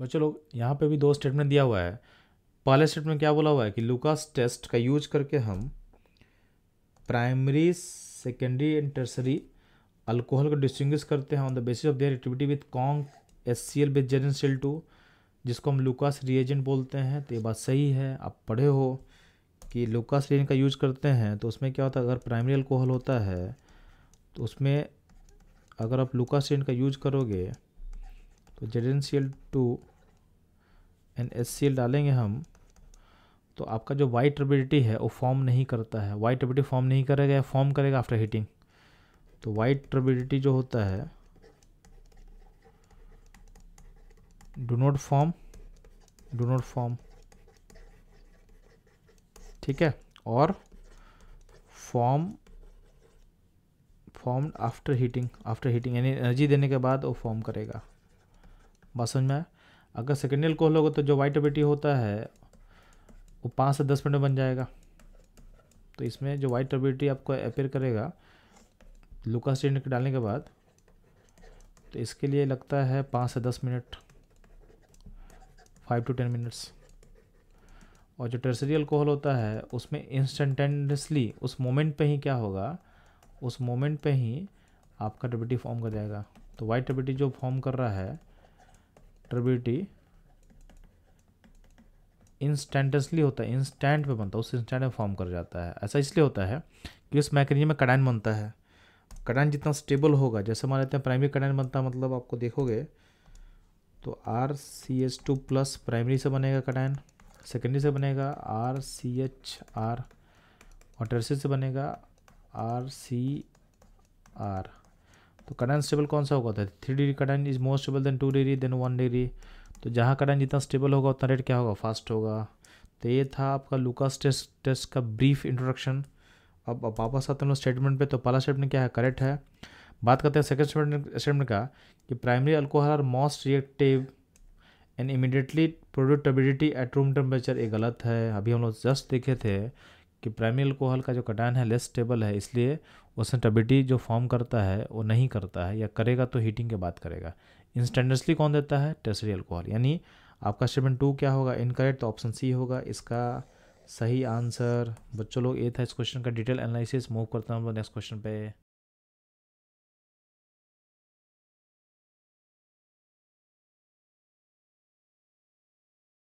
बच्चों चलो यहाँ पे भी दो स्टेटमेंट दिया हुआ है पहले स्टेटमेंट क्या बोला हुआ है कि लुकास टेस्ट का यूज करके हम primary secondary and tertiary alcohol को डिस्टिंग करते हैं on the basis of their activity with conc S C L with zen cell two जिसको हम लुकास रिएजेंट बोलते हैं तो ये बात सही है आप पढ़े हो कि लुकास रिएजेंट का यूज करते हैं तो उसमें क्या होता है अगर प्राइमरी अल्कोहल होता है तो उसमें अगर आप लुकास रिएजेंट का यूज करोगे तो Z N C L two N S C L डालेंगे हम तो आपका जो वाइट टर्बिडिटी है वो फॉर्म नहीं करता है वाइट टर्बिडिटी फॉर्म नहीं करेगा या फॉर्म करेगा आफ्टर हीटिंग तो वाइट टर्बिडिटी जो होता है do not form do not form ठीक है और form form after heating after heating यानी एनर्जी देने के बाद वो फॉर्म करेगा बात समझ में आया अगर सेकेंडरी अल्कोहल होगा तो जो वाइट एबिटी होता है वो पाँच से दस मिनट में बन जाएगा तो इसमें जो वाइट एबिलिटी आपको अपेयर करेगा लुकास टेंट डालने के बाद तो इसके लिए लगता है पाँच से दस minute five to ten minutes और जो टर्सरी अल्कोहल होता है उसमें इंस्टेंटेनसली उस मोमेंट पे ही क्या होगा उस मोमेंट पे ही आपका डबिटी फॉर्म कर जाएगा तो वाइट डबिटी जो फॉर्म कर रहा है ट्रिब्यूटी इंस्टेंटसली होता है इंस्टेंट पे बनता है उस इंस्टेंट में फॉर्म कर जाता है ऐसा इसलिए होता है कि उस मैकेनिज्म में कडाइन बनता है कडाइन जितना स्टेबल होगा जैसे मान लेते हैं प्राइमरी कडाइन बनता है मतलब आपको देखोगे तो R C H two plus primary से बनेगा कडाइन सेकेंडरी से बनेगा आर सी एच आर और टर्सरी से बनेगा आर सी आर तो करंट स्टेबल कौन सा होगा था three degree current is more stable than two degree than one degree तो जहाँ करंट जितना स्टेबल होगा उतना रेट क्या होगा फास्ट होगा तो ये था आपका लुकास टेस्ट टेस्ट का ब्रीफ इंट्रोडक्शन अब वापस आते हैं लोग स्टेटमेंट पे तो पहला स्टेटमेंट क्या है करेक्ट है बात करते हैं सेकंड स्टेटमेंट स्टेटमेंट का कि primary alcohol are most reactive and immediately प्रोडक्टिबिलिटी एट रूम टेम्परेचर ये गलत है अभी हम लोग जस्ट देखे थे कि प्राइमरी अल्कोहल का जो कटायन है लेस स्टेबल है इसलिए ओसेंटेबिलिटी जो फॉर्म करता है वो नहीं करता है या करेगा तो हीटिंग के बाद करेगा इंस्टेंडसली कौन देता है टेस्टरी अल्कोहल यानी आपका स्टेटमेंट टू क्या होगा इनकरेक्ट तो ऑप्शन सी होगा इसका सही आंसर बच्चों लोग ए था इस क्वेश्चन का डिटेल एनालिसिस मूव करता हूँ नेक्स्ट क्वेश्चन पे